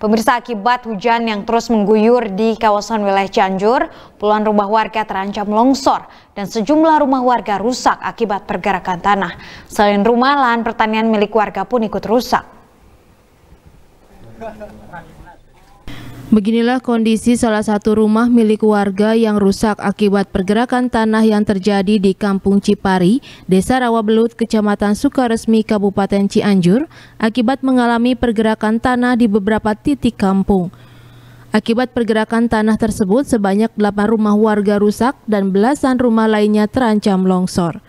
Pemirsa akibat hujan yang terus mengguyur di kawasan wilayah Cianjur, puluhan rumah warga terancam longsor dan sejumlah rumah warga rusak akibat pergerakan tanah. Selain rumah, lahan pertanian milik warga pun ikut rusak. Beginilah kondisi salah satu rumah milik warga yang rusak akibat pergerakan tanah yang terjadi di Kampung Cipari, Desa Rawabelut, Kecamatan Sukaresmi, Kabupaten Cianjur, akibat mengalami pergerakan tanah di beberapa titik kampung. Akibat pergerakan tanah tersebut, sebanyak 8 rumah warga rusak dan belasan rumah lainnya terancam longsor.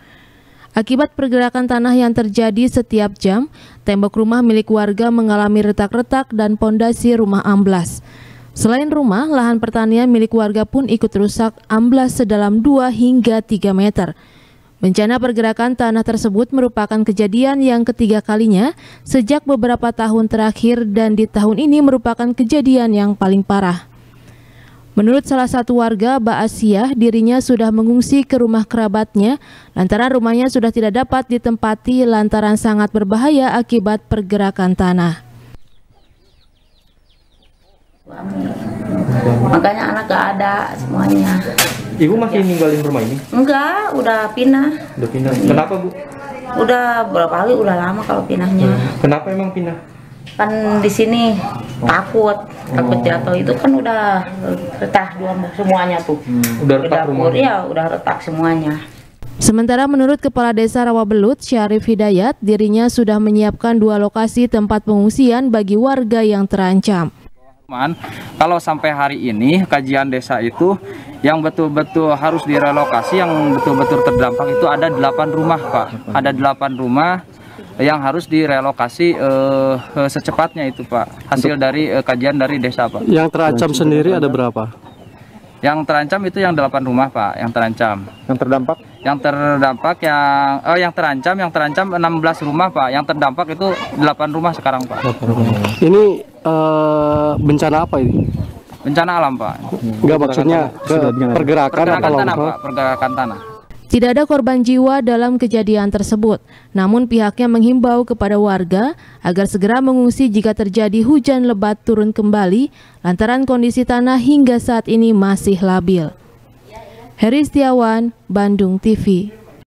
Akibat pergerakan tanah yang terjadi setiap jam, tembok rumah milik warga mengalami retak-retak dan pondasi rumah amblas. Selain rumah, lahan pertanian milik warga pun ikut rusak amblas sedalam 2 hingga 3 meter. Bencana pergerakan tanah tersebut merupakan kejadian yang ketiga kalinya sejak beberapa tahun terakhir dan di tahun ini merupakan kejadian yang paling parah. Menurut salah satu warga, Ba'asyah dirinya sudah mengungsi ke rumah kerabatnya lantaran rumahnya sudah tidak dapat ditempati lantaran sangat berbahaya akibat pergerakan tanah. Suami. Makanya anak gak ada semuanya. Ibu masih ya. ninggalin rumah ini? Enggak, udah pindah. Udah pindah. Kenapa, Bu? Udah berapa kali udah lama kalau pindahnya. Hmm. Kenapa emang pindah? Kan di sini oh. takut, takut oh. jatuh itu kan udah retak semuanya tuh. Hmm. Udah retak udah, rumah. Iya, udah retak semuanya. Sementara menurut Kepala Desa Rawabelut, Syarif Hidayat, dirinya sudah menyiapkan dua lokasi tempat pengungsian bagi warga yang terancam. Cuman kalau sampai hari ini kajian desa itu yang betul-betul harus direlokasi, yang betul-betul terdampak itu ada 8 rumah, Pak. Ada 8 rumah yang harus direlokasi uh, secepatnya itu, Pak. Hasil dari uh, kajian dari desa, Pak. Yang terancam sendiri ada ya? berapa? Yang terancam itu yang 8 rumah, Pak, yang terancam. Yang terdampak? Yang terdampak yang oh yang terancam, yang terancam 16 rumah, Pak. Yang terdampak itu 8 rumah sekarang, Pak. Ini Eh, bencana apa ini? Bencana alam pak. Enggak maksudnya pergerakan, pergerakan atau tanah, pak. Pergerakan tanah. Tidak ada korban jiwa dalam kejadian tersebut, namun pihaknya menghimbau kepada warga agar segera mengungsi jika terjadi hujan lebat turun kembali lantaran kondisi tanah hingga saat ini masih labil. Heri Setiawan, Bandung TV.